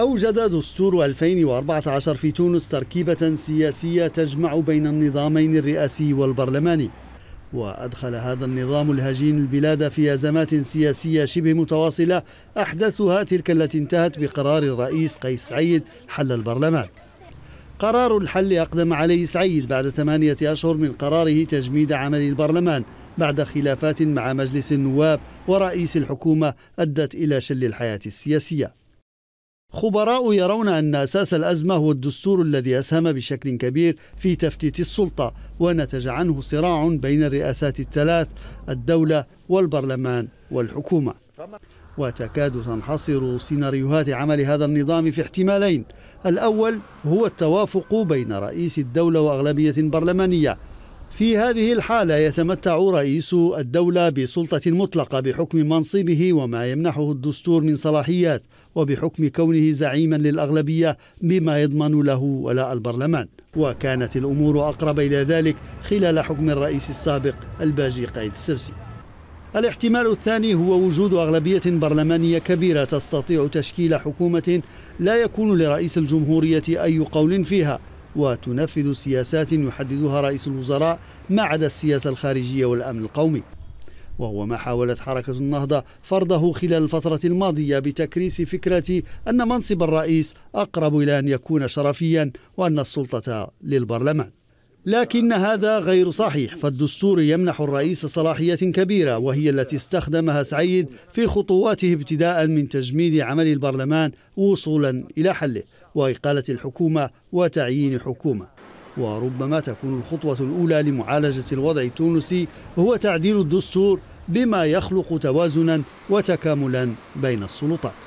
أوجد دستور 2014 في تونس تركيبة سياسية تجمع بين النظامين الرئاسي والبرلماني وأدخل هذا النظام الهجين البلاد في أزمات سياسية شبه متواصلة أحدثها تلك التي انتهت بقرار الرئيس قيس سعيد حل البرلمان قرار الحل أقدم عليه سعيد بعد ثمانية أشهر من قراره تجميد عمل البرلمان بعد خلافات مع مجلس النواب ورئيس الحكومة أدت إلى شل الحياة السياسية خبراء يرون أن أساس الأزمة هو الدستور الذي أسهم بشكل كبير في تفتيت السلطة ونتج عنه صراع بين الرئاسات الثلاث الدولة والبرلمان والحكومة وتكاد تنحصر سيناريوهات عمل هذا النظام في احتمالين الأول هو التوافق بين رئيس الدولة وأغلبية برلمانية في هذه الحالة يتمتع رئيس الدولة بسلطة مطلقة بحكم منصبه وما يمنحه الدستور من صلاحيات وبحكم كونه زعيما للأغلبية بما يضمن له ولاء البرلمان وكانت الأمور أقرب إلى ذلك خلال حكم الرئيس السابق الباجي قايد السبسي الاحتمال الثاني هو وجود أغلبية برلمانية كبيرة تستطيع تشكيل حكومة لا يكون لرئيس الجمهورية أي قول فيها وتنفذ سياسات يحددها رئيس الوزراء ما عدا السياسة الخارجية والأمن القومي وهو ما حاولت حركة النهضة فرضه خلال الفترة الماضية بتكريس فكرة أن منصب الرئيس أقرب إلى أن يكون شرفيا وأن السلطة للبرلمان لكن هذا غير صحيح فالدستور يمنح الرئيس صلاحية كبيرة وهي التي استخدمها سعيد في خطواته ابتداء من تجميد عمل البرلمان وصولا إلى حله وإقالة الحكومة وتعيين حكومة وربما تكون الخطوة الأولى لمعالجة الوضع التونسي هو تعديل الدستور بما يخلق توازنا وتكاملا بين السلطات